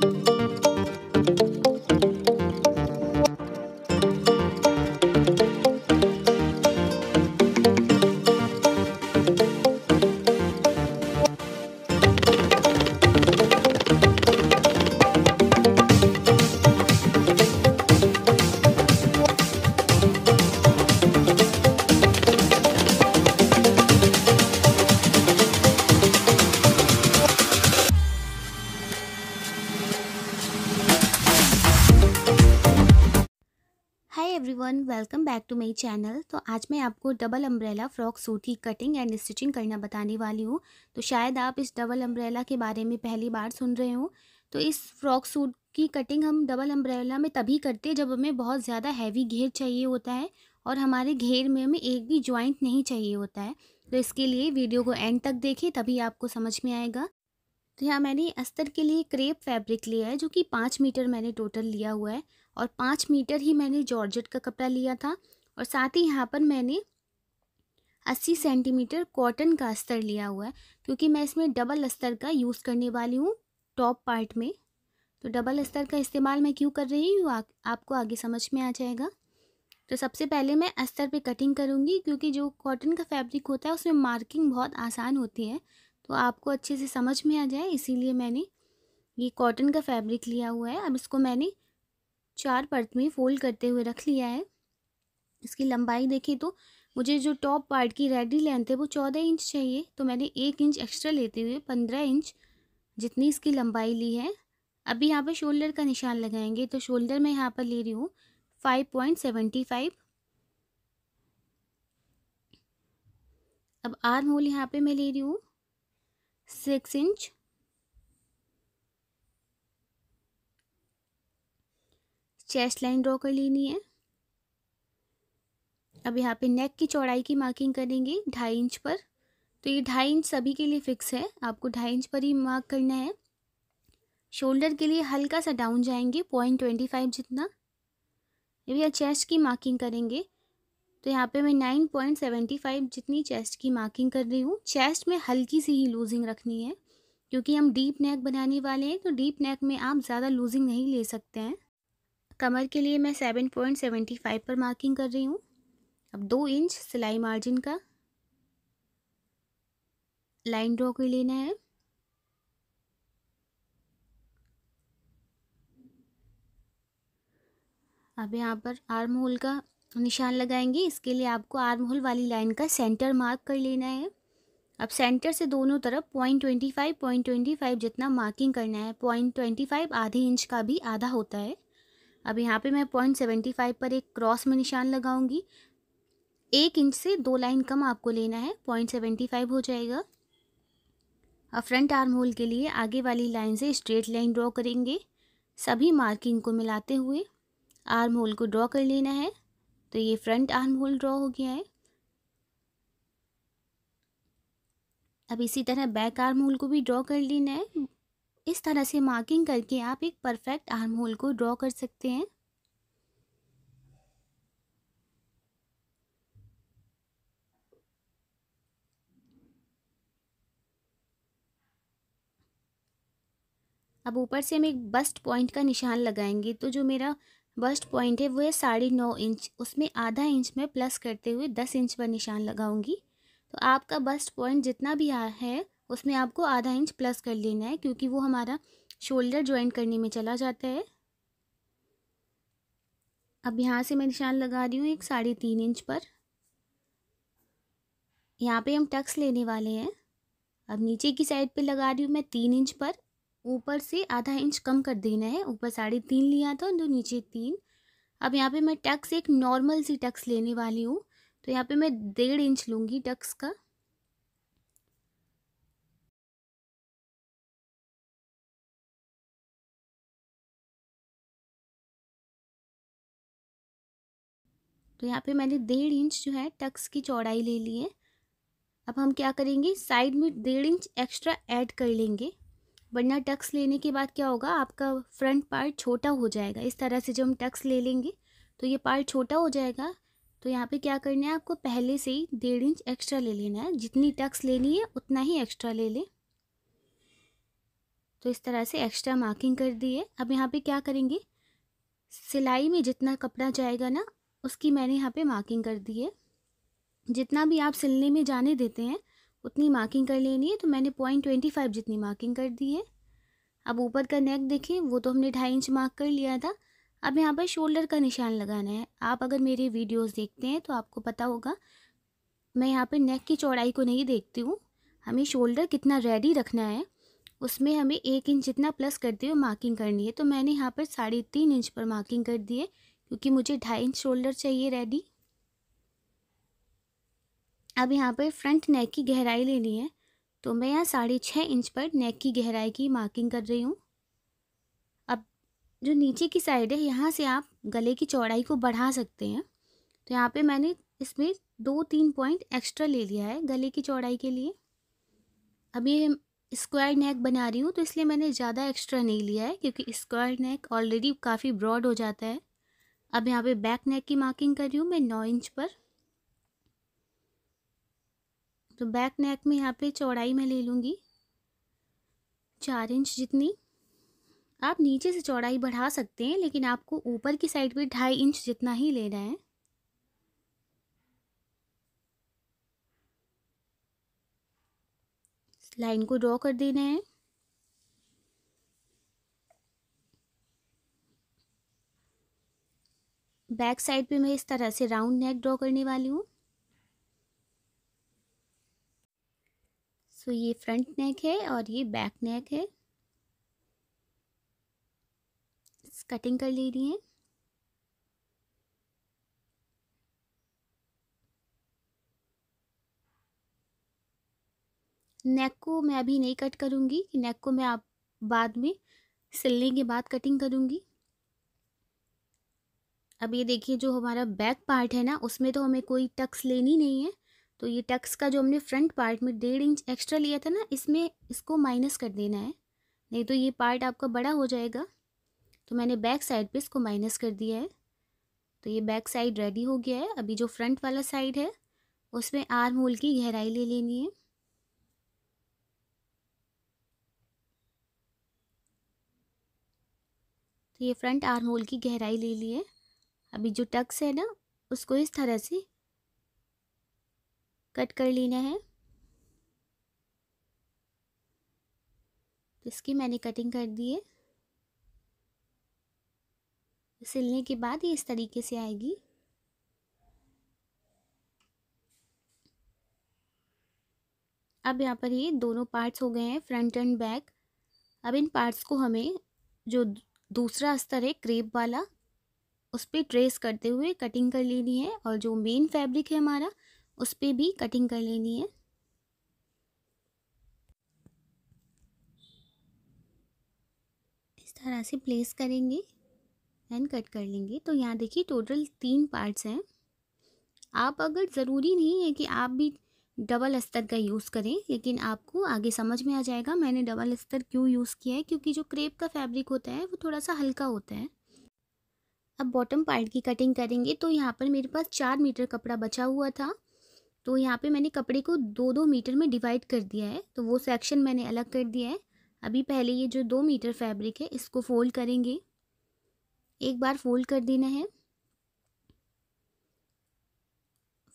Thank you. My channel तो आज मैं आपको डबल अम्ब्रेला फ्रॉक सूट की कटिंग एंड स्टिचिंग करना बताने वाली हूँ तो शायद आप इस डबल अम्ब्रेला के बारे में पहली बार सुन रहे हो तो इस फ्रॉक सूट की कटिंग हम डबल अम्ब्रेला में तभी करते हैं जब हमें बहुत ज़्यादा हैवी घेर चाहिए होता है और हमारे घेर में हमें एक भी ज्वाइंट नहीं चाहिए होता है तो इसके लिए वीडियो को एंड तक देखें तभी आपको समझ में आएगा तो यहाँ मैंने अस्तर के लिए क्रेप फैब्रिक लिया है जो कि पाँच मीटर मैंने टोटल लिया हुआ है और पाँच मीटर ही मैंने जॉर्जेट का कपड़ा लिया था और साथ ही यहाँ पर मैंने 80 सेंटीमीटर कॉटन का अस्तर लिया हुआ है क्योंकि मैं इसमें डबल अस्तर का यूज़ करने वाली हूँ टॉप पार्ट में तो डबल अस्तर का इस्तेमाल मैं क्यों कर रही हूँ आप, आपको आगे समझ में आ जाएगा तो सबसे पहले मैं अस्तर पे कटिंग करूँगी क्योंकि जो कॉटन का फैब्रिक होता है उसमें मार्किंग बहुत आसान होती है तो आपको अच्छे से समझ में आ जाए इसीलिए मैंने ये कॉटन का फैब्रिक लिया हुआ है अब इसको मैंने चार पर्त में फ़ोल्ड करते हुए रख लिया है इसकी लंबाई देखें तो मुझे जो टॉप पार्ट की रेडी लेंथ है वो चौदह इंच चाहिए तो मैंने एक इंच एक्स्ट्रा लेते हुए पंद्रह इंच जितनी इसकी लंबाई ली है अभी यहाँ पर शोल्डर का निशान लगाएंगे तो शोल्डर मैं यहाँ पर ले रही हूँ फाइव पॉइंट सेवेंटी फाइव अब आर्म होल यहाँ पे मैं ले रही हूँ six inch chest line draw कर लेनी है अब यहाँ पे नेक की चौड़ाई की मार्किंग करेंगे ढाई इंच पर तो ये ढाई इंच सभी के लिए फिक्स है आपको ढाई इंच पर ही मार्क करना है शोल्डर के लिए हल्का सा डाउन जाएंगे पॉइंट ट्वेंटी फाइव जितना ये भैया चेस्ट की मार्किंग करेंगे तो यहाँ पे मैं नाइन पॉइंट सेवेंटी फाइव जितनी चेस्ट की मार्किंग कर रही हूँ चेस्ट में हल्की सी ही लूजिंग रखनी है क्योंकि हम डीप नेक बनाने वाले हैं तो डीप नेक में आप ज़्यादा लूजिंग नहीं ले सकते हैं कमर के लिए मैं सेवन पॉइंट सेवेंटी फाइव पर मार्किंग कर रही हूँ अब दो इंच सिलाई मार्जिन का लाइन ड्रॉ कर लेना है अब यहाँ पर आर्म होल का निशान लगाएंगे इसके लिए आपको आर्म होल वाली लाइन का सेंटर मार्क कर लेना है अब सेंटर से दोनों तरफ point twenty five point twenty five जितना मार्किंग करना है पॉइंट ट्वेंटी फाइव आधे इंच का भी आधा होता है अब यहाँ पे मैं पॉइंट सेवेंटी फाइव पर एक क्रॉस में निशान लगाऊंगी एक इंच से दो लाइन कम आपको लेना है पॉइंट सेवेंटी फाइव हो जाएगा अब फ्रंट आर्म होल के लिए आगे वाली लाइन से स्ट्रेट लाइन ड्रॉ करेंगे सभी मार्किंग को मिलाते हुए आर्म होल को ड्रॉ कर लेना है तो ये फ्रंट आर्म होल ड्रॉ हो गया है अब इसी तरह बैक आर्म होल को भी ड्रॉ कर लेना है इस तरह से मार्किंग करके आप एक परफेक्ट आर्म होल को ड्रॉ कर सकते हैं अब ऊपर से हम एक बस्ट पॉइंट का निशान लगाएंगे तो जो मेरा बस्ट पॉइंट है वो है साढ़े नौ इंच उसमें आधा इंच में प्लस करते हुए दस इंच पर निशान लगाऊंगी तो आपका बस्ट पॉइंट जितना भी है उसमें आपको आधा इंच प्लस कर लेना है क्योंकि वो हमारा शोल्डर ज्वाइंट करने में चला जाता है अब यहाँ से मैं निशान लगा रही हूँ एक साढ़े तीन इंच पर यहाँ पे हम टक्स लेने वाले हैं अब नीचे की साइड पे लगा रही हूँ मैं तीन इंच पर ऊपर से आधा इंच कम कर देना है ऊपर साढ़े तीन लिया था तो नीचे तीन अब यहाँ पे मैं टक्स एक नॉर्मल सी टक्स लेने वाली हूँ तो यहाँ पे मैं डेढ़ इंच लूँगी टक्स का तो यहाँ पे मैंने डेढ़ इंच जो है टक्स की चौड़ाई ले ली है अब हम क्या करेंगे साइड में डेढ़ इंच एक्स्ट्रा ऐड कर लेंगे वरना टक्स लेने के बाद क्या होगा आपका फ्रंट पार्ट छोटा हो जाएगा इस तरह से जब हम टक्स ले लेंगे तो ये पार्ट छोटा हो जाएगा तो यहाँ पे क्या करना है आपको पहले से ही डेढ़ इंच एक्स्ट्रा ले लेना है जितनी टक्स लेनी है उतना ही एक्स्ट्रा ले लें तो इस तरह से एक्स्ट्रा मार्किंग कर दी है अब यहाँ पर क्या करेंगे सिलाई में जितना कपड़ा जाएगा ना उसकी मैंने यहाँ पर मार्किंग कर दी है जितना भी आप सिलने में जाने देते हैं उतनी मार्किंग कर लेनी है तो मैंने पॉइंट ट्वेंटी फाइव जितनी मार्किंग कर दी है अब ऊपर का नेक देखिए वो तो हमने ढाई इंच मार्क कर लिया था अब यहाँ पर शोल्डर का निशान लगाना है आप अगर मेरे वीडियोस देखते हैं तो आपको पता होगा मैं यहाँ पर नेक की चौड़ाई को नहीं देखती हूँ हमें शोल्डर कितना रेडी रखना है उसमें हमें एक इंच जितना प्लस करते हुए मार्किंग करनी है तो मैंने यहाँ पर साढ़े तीन इंच पर मार्किंग कर दी है क्योंकि मुझे ढाई इंच शोल्डर चाहिए रेडी अब यहाँ पर फ्रंट नेक की गहराई लेनी है तो मैं यहाँ साढ़े छः इंच पर नेक की गहराई की मार्किंग कर रही हूँ अब जो नीचे की साइड है यहाँ से आप गले की चौड़ाई को बढ़ा सकते हैं तो यहाँ पे मैंने इसमें दो तीन पॉइंट एक्स्ट्रा ले लिया है गले की चौड़ाई के लिए अब ये स्क्वायर नेक बना रही हूँ तो इसलिए मैंने ज़्यादा एक्स्ट्रा नहीं लिया है क्योंकि स्क्वायर नेक ऑलरेडी काफ़ी ब्रॉड हो जाता है अब यहाँ पर बैक नेक की मार्किंग कर रही हूँ मैं नौ इंच पर तो बैक नेक में यहाँ पे चौड़ाई मैं ले लूँगी चार इंच जितनी आप नीचे से चौड़ाई बढ़ा सकते हैं लेकिन आपको ऊपर की साइड पे ढाई इंच जितना ही लेना है लाइन को ड्रॉ कर देना है बैक साइड पे मैं इस तरह से राउंड नेक ड्रॉ करने वाली हूँ सो ये फ्रंट नेक है और ये बैक नेक है कटिंग कर ले रही हैं नेक को मैं अभी नहीं कट करूँगी कि नेक को मैं आप बाद में सिलने के बाद कटिंग करूँगी अब ये देखिए जो हमारा बैक पार्ट है ना उसमें तो हमें कोई टक्स लेनी नहीं है तो ये टक्स का जो हमने फ्रंट पार्ट में डेढ़ इंच एक्स्ट्रा लिया था ना इसमें इसको माइनस कर देना है नहीं तो ये पार्ट आपका बड़ा हो जाएगा तो मैंने बैक साइड पे इसको माइनस कर दिया है तो ये बैक साइड रेडी हो गया है अभी जो फ्रंट वाला साइड है उसमें आर्म होल की गहराई ले लेनी है तो ये फ्रंट आर्म होल की गहराई ले ली है अभी जो टक्स है ना उसको इस तरह से कट कर लेना है इसकी मैंने कटिंग कर दी है सिलने के बाद ये इस तरीके से आएगी अब यहाँ पर ये दोनों पार्ट्स हो गए हैं फ्रंट एंड बैक अब इन पार्ट्स को हमें जो दूसरा स्तर है क्रेप वाला उस पर ट्रेस करते हुए कटिंग कर लेनी है और जो मेन फैब्रिक है हमारा उस पर भी कटिंग कर लेनी है इस तरह से प्लेस करेंगे एंड कट कर लेंगे तो यहाँ देखिए टोटल तीन पार्ट्स हैं आप अगर ज़रूरी नहीं है कि आप भी डबल अस्तर का यूज़ करें लेकिन आपको आगे समझ में आ जाएगा मैंने डबल अस्तर क्यों यूज़ किया है क्योंकि जो क्रेप का फैब्रिक होता है वो थोड़ा सा हल्का होता है अब बॉटम पार्ट की कटिंग करेंगे तो यहाँ पर मेरे पास चार मीटर कपड़ा बचा हुआ था तो यहाँ पे मैंने कपड़े को दो दो मीटर में डिवाइड कर दिया है तो वो सेक्शन मैंने अलग कर दिया है अभी पहले ये जो दो मीटर फैब्रिक है इसको फोल्ड करेंगे एक बार फोल्ड कर देना है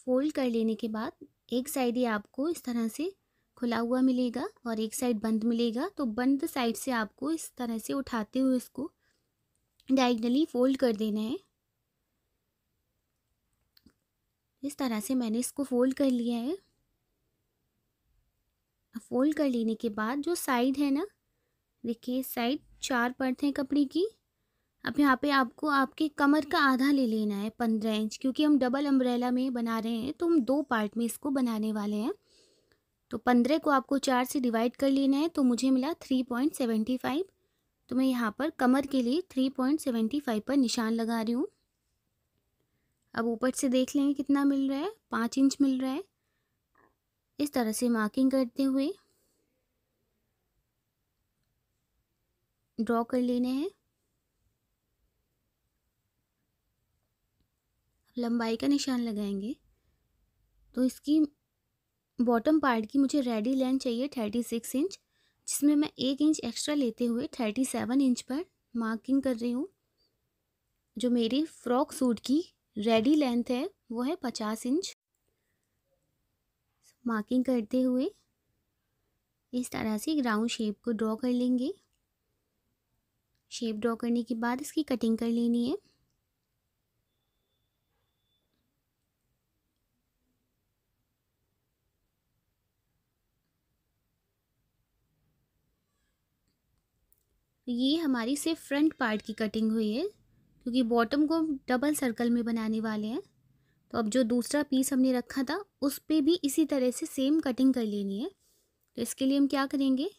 फोल्ड कर लेने के बाद एक साइड ही आपको इस तरह से खुला हुआ मिलेगा और एक साइड बंद मिलेगा तो बंद साइड से आपको इस तरह से उठाते हुए इसको डायगनली फोल्ड कर देना है इस तरह से मैंने इसको फोल्ड कर लिया है फोल्ड कर लेने के बाद जो साइड है ना देखिए साइड चार पर्थ हैं कपड़े की अब यहाँ पे आपको आपके कमर का आधा ले लेना है पंद्रह इंच क्योंकि हम डबल अम्ब्रेला में बना रहे हैं तो हम दो पार्ट में इसको बनाने वाले हैं तो पंद्रह को आपको चार से डिवाइड कर लेना है तो मुझे मिला थ्री पॉइंट सेवेंटी फाइव तो मैं यहाँ पर कमर के लिए थ्री पॉइंट सेवेंटी फाइव पर निशान लगा रही हूँ अब ऊपर से देख लेंगे कितना मिल रहा है पाँच इंच मिल रहा है इस तरह से मार्किंग करते हुए ड्रॉ कर लेने हैं लंबाई का निशान लगाएंगे तो इसकी बॉटम पार्ट की मुझे रेडी लेंथ चाहिए थर्टी सिक्स इंच जिसमें मैं एक इंच एक्स्ट्रा लेते हुए थर्टी सेवन इंच पर मार्किंग कर रही हूँ जो मेरी फ्रॉक सूट की रेडी लेंथ है वो है पचास इंच मार्किंग करते हुए इस तरह से राउंड शेप को ड्रॉ कर लेंगे शेप ड्रॉ करने के बाद इसकी कटिंग कर लेनी है ये हमारी सिर्फ फ्रंट पार्ट की कटिंग हुई है क्योंकि बॉटम को डबल सर्कल में बनाने वाले हैं तो अब जो दूसरा पीस हमने रखा था उस पर भी इसी तरह से सेम कटिंग कर लेनी है तो इसके लिए हम क्या करेंगे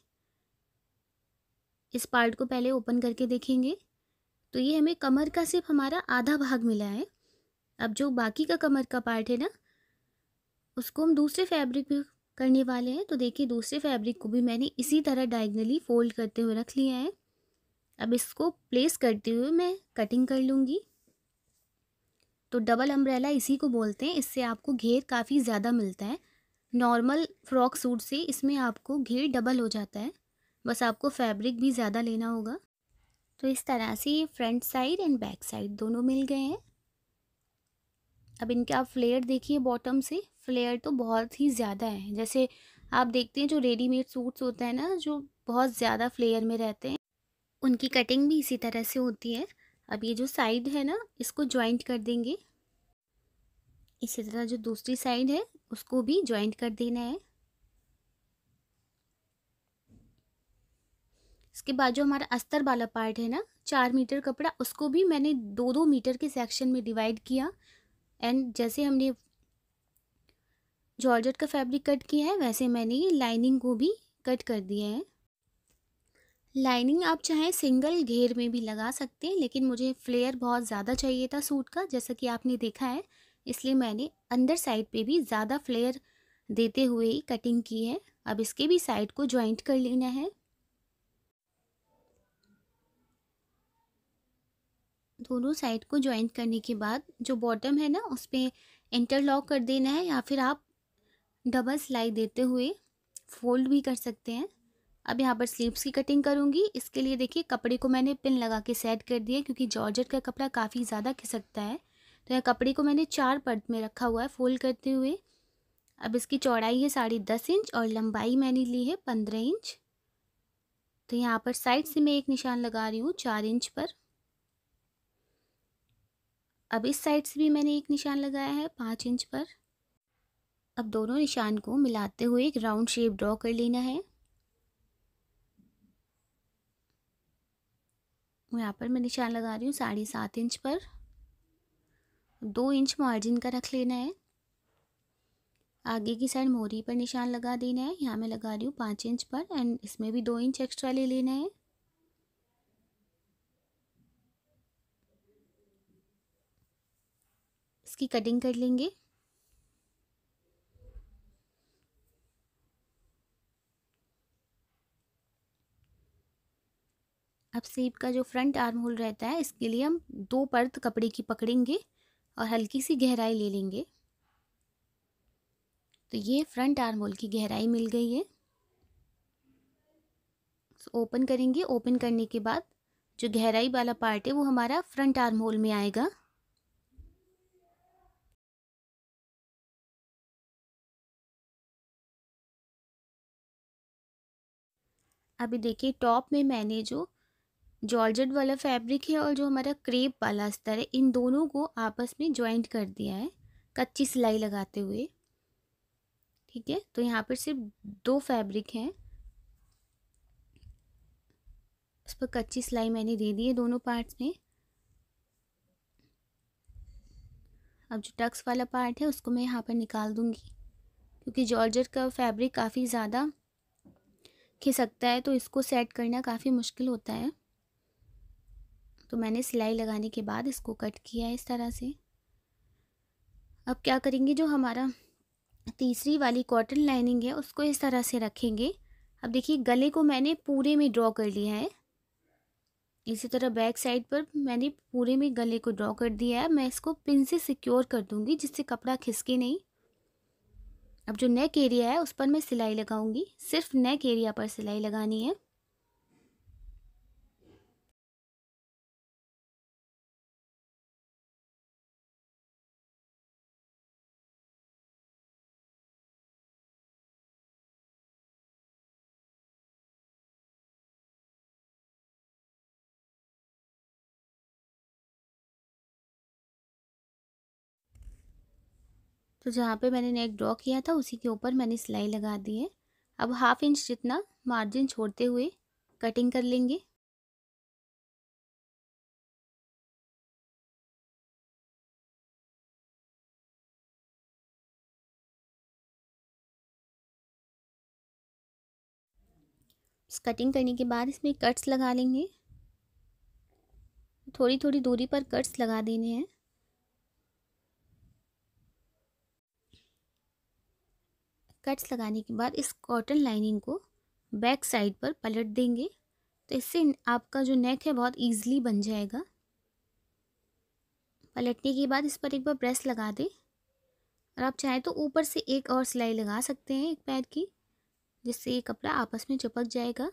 इस पार्ट को पहले ओपन करके देखेंगे तो ये हमें कमर का सिर्फ हमारा आधा भाग मिला है अब जो बाकी का कमर का पार्ट है ना उसको हम दूसरे फैब्रिक में करने वाले हैं तो देखिए दूसरे फैब्रिक को भी मैंने इसी तरह डायगनली फोल्ड करते हुए रख लिया है अब इसको प्लेस करते हुए मैं कटिंग कर लूँगी तो डबल अम्ब्रेला इसी को बोलते हैं इससे आपको घेर काफ़ी ज़्यादा मिलता है नॉर्मल फ्रॉक सूट से इसमें आपको घेर डबल हो जाता है बस आपको फैब्रिक भी ज़्यादा लेना होगा तो इस तरह से ये front side and back side दोनों मिल गए हैं अब इनके आप फ्लेयर देखिए बॉटम से फ्लेयर तो बहुत ही ज़्यादा है जैसे आप देखते हैं जो रेडीमेड सूट्स होते हैं ना जो बहुत ज़्यादा फ्लेयर में रहते हैं उनकी कटिंग भी इसी तरह से होती है अब ये जो साइड है ना इसको ज्वाइंट कर देंगे इसी तरह जो दूसरी साइड है उसको भी ज्वाइंट कर देना है इसके बाद जो हमारा अस्तर वाला पार्ट है ना चार मीटर कपड़ा उसको भी मैंने दो दो मीटर के सेक्शन में डिवाइड किया एंड जैसे हमने जॉर्जेट का फैब्रिक कट किया है वैसे मैंने ये लाइनिंग को भी कट कर दिया है लाइनिंग आप चाहें सिंगल घेर में भी लगा सकते हैं लेकिन मुझे फ्लेयर बहुत ज़्यादा चाहिए था सूट का जैसा कि आपने देखा है इसलिए मैंने अंदर साइड पे भी ज़्यादा फ्लेयर देते हुए ही कटिंग की है अब इसके भी साइड को ज्वाइंट कर लेना है दोनों साइड को ज्वाइंट करने के बाद जो बॉटम है ना उस पर इंटरलॉक कर देना है या फिर आप डबल सिलाई देते हुए फोल्ड भी कर सकते हैं अब यहाँ पर स्लीव्स की कटिंग करूँगी इसके लिए देखिए कपड़े को मैंने पिन लगा के सेट कर दिया क्योंकि जॉर्जेट का कपड़ा काफ़ी ज़्यादा खिसकता है तो यह कपड़े को मैंने चार पर्द में रखा हुआ है फोल्ड करते हुए अब इसकी चौड़ाई है साढ़े दस इंच और लंबाई मैंने ली है पंद्रह इंच तो यहाँ पर साइड से मैं एक निशान लगा रही हूँ चार इंच पर अब इस साइड से भी मैंने एक निशान लगाया है पाँच इंच पर अब दोनों निशान को मिलाते हुए एक राउंड शेप ड्रॉ कर लेना है हूँ यहाँ पर मैं निशान लगा रही हूँ साढ़े सात इंच पर दो इंच मार्जिन का रख लेना है आगे की साइड मोरी पर निशान लगा देना है यहाँ मैं लगा रही हूँ पाँच इंच पर एंड इसमें भी दो इंच एक्स्ट्रा ले लेना है इसकी कटिंग कर लेंगे सेप का जो फ्रंट आर्म होल रहता है इसके लिए हम दो पर्द कपड़े की पकड़ेंगे और हल्की सी गहराई ले लेंगे तो ये फ्रंट आर्म होल की गहराई मिल गई है तो ओपन so, करेंगे ओपन करने के बाद जो गहराई वाला पार्ट है वो हमारा फ्रंट आर्म होल में आएगा अभी देखिए टॉप में मैंने जो जॉर्जेट वाला फैब्रिक है और जो हमारा क्रेप वाला अस्तर है इन दोनों को आपस में ज्वाइंट कर दिया है कच्ची सिलाई लगाते हुए ठीक है तो यहाँ पर सिर्फ दो फैब्रिक हैं उस पर कच्ची सिलाई मैंने दे दी है दोनों पार्ट्स में अब जो टक्स वाला पार्ट है उसको मैं यहाँ पर निकाल दूँगी क्योंकि जॉर्जेट का फैब्रिक काफ़ी ज़्यादा खिसकता है तो इसको सेट करना काफ़ी मुश्किल होता है तो मैंने सिलाई लगाने के बाद इसको कट किया है इस तरह से अब क्या करेंगे जो हमारा तीसरी वाली कॉटन लाइनिंग है उसको इस तरह से रखेंगे अब देखिए गले को मैंने पूरे में ड्रॉ कर लिया है इसी तरह बैक साइड पर मैंने पूरे में गले को ड्रॉ कर दिया है मैं इसको पिन से सिक्योर कर दूंगी जिससे कपड़ा खिसके नहीं अब जो नेक एरिया है उस पर मैं सिलाई लगाऊंगी सिर्फ नेक एरिया पर सिलाई लगानी है तो जहाँ पे मैंने नेक ड्रॉ किया था उसी के ऊपर मैंने सिलाई लगा दी है अब हाफ इंच जितना मार्जिन छोड़ते हुए कटिंग कर लेंगे कटिंग करने के बाद इसमें कट्स लगा लेंगे थोड़ी थोड़ी दूरी पर कट्स लगा देने हैं कट्स लगाने के बाद इस कॉटन लाइनिंग को बैक साइड पर पलट देंगे तो इससे आपका जो नेक है बहुत ईजिली बन जाएगा पलटने के बाद इस पर एक बार प्रेस लगा दें और आप चाहें तो ऊपर से एक और सिलाई लगा सकते हैं एक पैर की जिससे ये कपड़ा आपस में चिपक जाएगा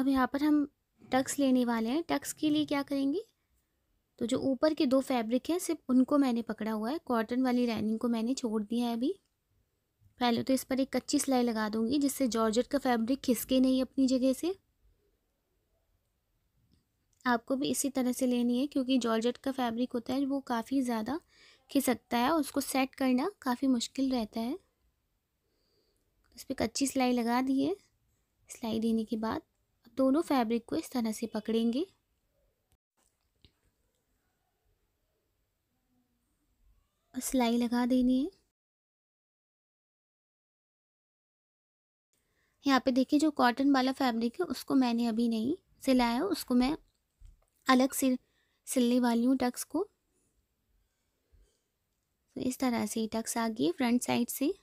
अब यहाँ पर हम टक्स लेने वाले हैं टक्स के लिए क्या करेंगे तो जो ऊपर के दो फैब्रिक हैं सिर्फ उनको मैंने पकड़ा हुआ है कॉटन वाली लाइनिंग को मैंने छोड़ दिया है अभी पहले तो इस पर एक कच्ची सिलाई लगा दूंगी जिससे जॉर्जेट का फैब्रिक खिसके नहीं अपनी जगह से आपको भी इसी तरह से लेनी है क्योंकि जॉर्जेट का फैब्रिक होता है वो काफ़ी ज़्यादा खिसकता है और उसको सेट करना काफ़ी मुश्किल रहता है इस पर कच्ची सिलाई लगा दी है सिलाई देने के बाद दोनों फैब्रिक को इस तरह से पकड़ेंगे सिलाई लगा देनी है यहाँ पे देखिए जो कॉटन वाला फैब्रिक है उसको मैंने अभी नहीं सिलाया उसको मैं अलग से सिलने वाली हूँ टक्स को तो इस तरह से टक्स आ गई फ्रंट साइड से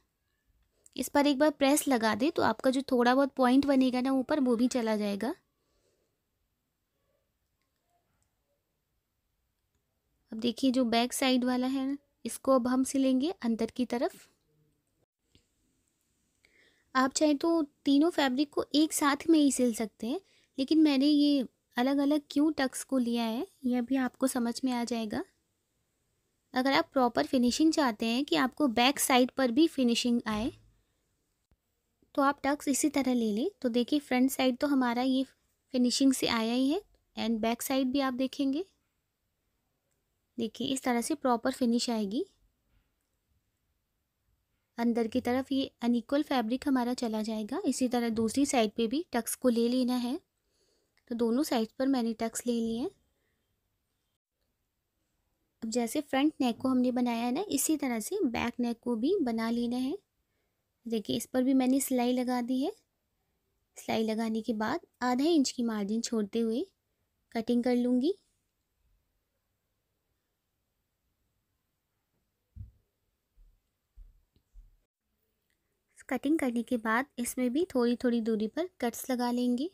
इस पर एक बार प्रेस लगा दे तो आपका जो थोड़ा बहुत पॉइंट बनेगा ना ऊपर वो भी चला जाएगा अब देखिए जो बैक साइड वाला है इसको अब हम सिलेंगे अंदर की तरफ आप चाहे तो तीनों फैब्रिक को एक साथ में ही सिल सकते हैं लेकिन मैंने ये अलग अलग क्यों टक्स को लिया है यह भी आपको समझ में आ जाएगा अगर आप प्रॉपर फिनिशिंग चाहते हैं कि आपको बैक साइड पर भी फिनिशिंग आए तो आप टक्स इसी तरह ले लें तो देखिए फ्रंट साइड तो हमारा ये फिनिशिंग से आया ही है एंड बैक साइड भी आप देखेंगे देखिए इस तरह से प्रॉपर फिनिश आएगी अंदर की तरफ ये अनइक्वल फैब्रिक हमारा चला जाएगा इसी तरह दूसरी साइड पे भी टक्स को ले लेना है तो दोनों साइड पर मैंने टक्स ले लिए अब जैसे फ्रंट नेक को हमने बनाया है ना इसी तरह से बैक नेक को भी बना लेना है देखिए इस पर भी मैंने सिलाई लगा दी है सिलाई लगाने के बाद आधा इंच की मार्जिन छोड़ते हुए कटिंग कर लूँगी कटिंग करने के बाद इसमें भी थोड़ी थोड़ी दूरी पर कट्स लगा लेंगे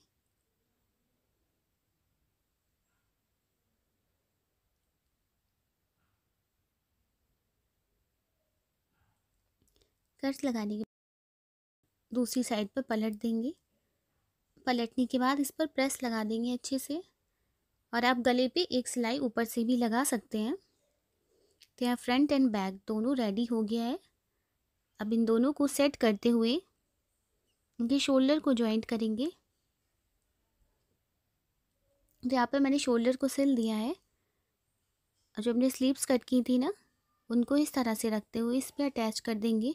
कट्स लगाने के दूसरी साइड पर पलट देंगे पलटने के बाद इस पर प्रेस लगा देंगे अच्छे से और आप गले पे एक सिलाई ऊपर से भी लगा सकते हैं तो यहाँ फ्रंट एंड बैक दोनों रेडी हो गया है अब इन दोनों को सेट करते हुए इनके शोल्डर को ज्वाइंट करेंगे तो यहाँ पे मैंने शोल्डर को सिल दिया है और जो हमने स्लीव्स कट की थी ना उनको इस तरह से रखते हुए इस पर अटैच कर देंगे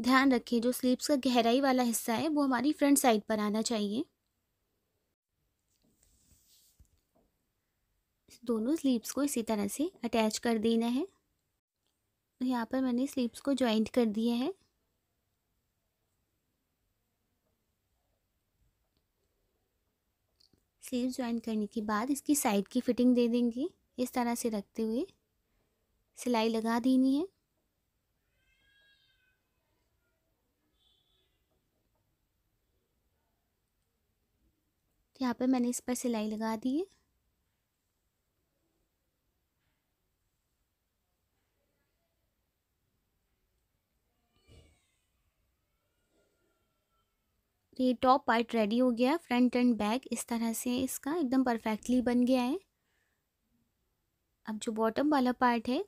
ध्यान रखिए जो स्लीव्स का गहराई वाला हिस्सा है वो हमारी फ्रंट साइड पर आना चाहिए दोनों स्लीव्स को इसी तरह से अटैच कर देना है तो यहाँ पर मैंने स्लीव्स को ज्वाइंट कर दिया है स्लीव ज्वाइन करने के बाद इसकी साइड की फिटिंग दे देंगे इस तरह से रखते हुए सिलाई लगा देनी है यहाँ पे मैंने इस पर सिलाई लगा दी है ये टॉप पार्ट रेडी हो गया फ्रंट एंड बैक इस तरह से इसका एकदम परफेक्टली बन गया है अब जो बॉटम वाला पार्ट है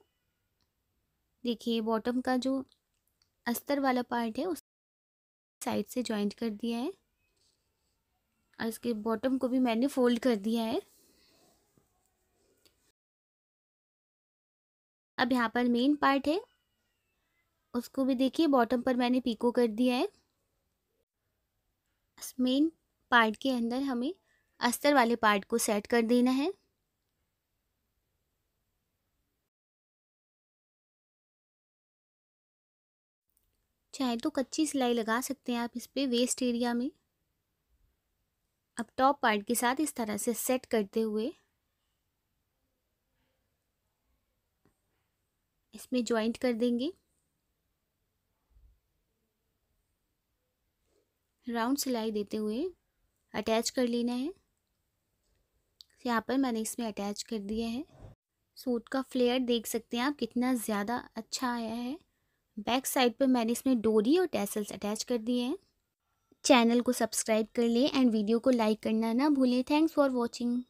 देखिए बॉटम का जो अस्तर वाला पार्ट है उस साइड से जॉइंट कर दिया है और इसके बॉटम को भी मैंने फोल्ड कर दिया है अब यहाँ पर मेन पार्ट है उसको भी देखिए बॉटम पर मैंने पीको कर दिया है मेन पार्ट के अंदर हमें अस्तर वाले पार्ट को सेट कर देना है चाहे तो कच्ची सिलाई लगा सकते हैं आप इस पर वेस्ट एरिया में अब टॉप पार्ट के साथ इस तरह से सेट करते हुए इसमें ज्वाइंट कर देंगे राउंड सिलाई देते हुए अटैच कर लेना है यहाँ पर मैंने इसमें अटैच कर दिया है सूट का फ्लेयर देख सकते हैं आप कितना ज़्यादा अच्छा आया है बैक साइड पर मैंने इसमें डोरी और टैसल्स अटैच कर दिए हैं चैनल को सब्सक्राइब कर लें एंड वीडियो को लाइक करना ना भूलें थैंक्स फॉर वॉचिंग